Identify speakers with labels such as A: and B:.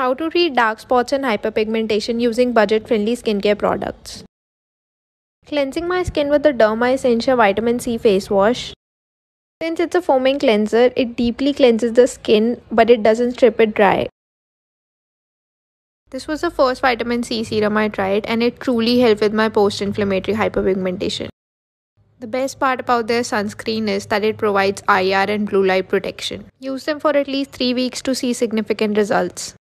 A: how to treat dark spots and hyperpigmentation using budget-friendly skincare products. Cleansing my skin with the Derma Essential Vitamin C Face Wash. Since it's a foaming cleanser, it deeply cleanses the skin but it doesn't strip it dry. This was the first vitamin C serum I tried and it truly helped with my post-inflammatory hyperpigmentation. The best part about their sunscreen is that it provides IR and blue light protection. Use them for at least 3 weeks to see significant results.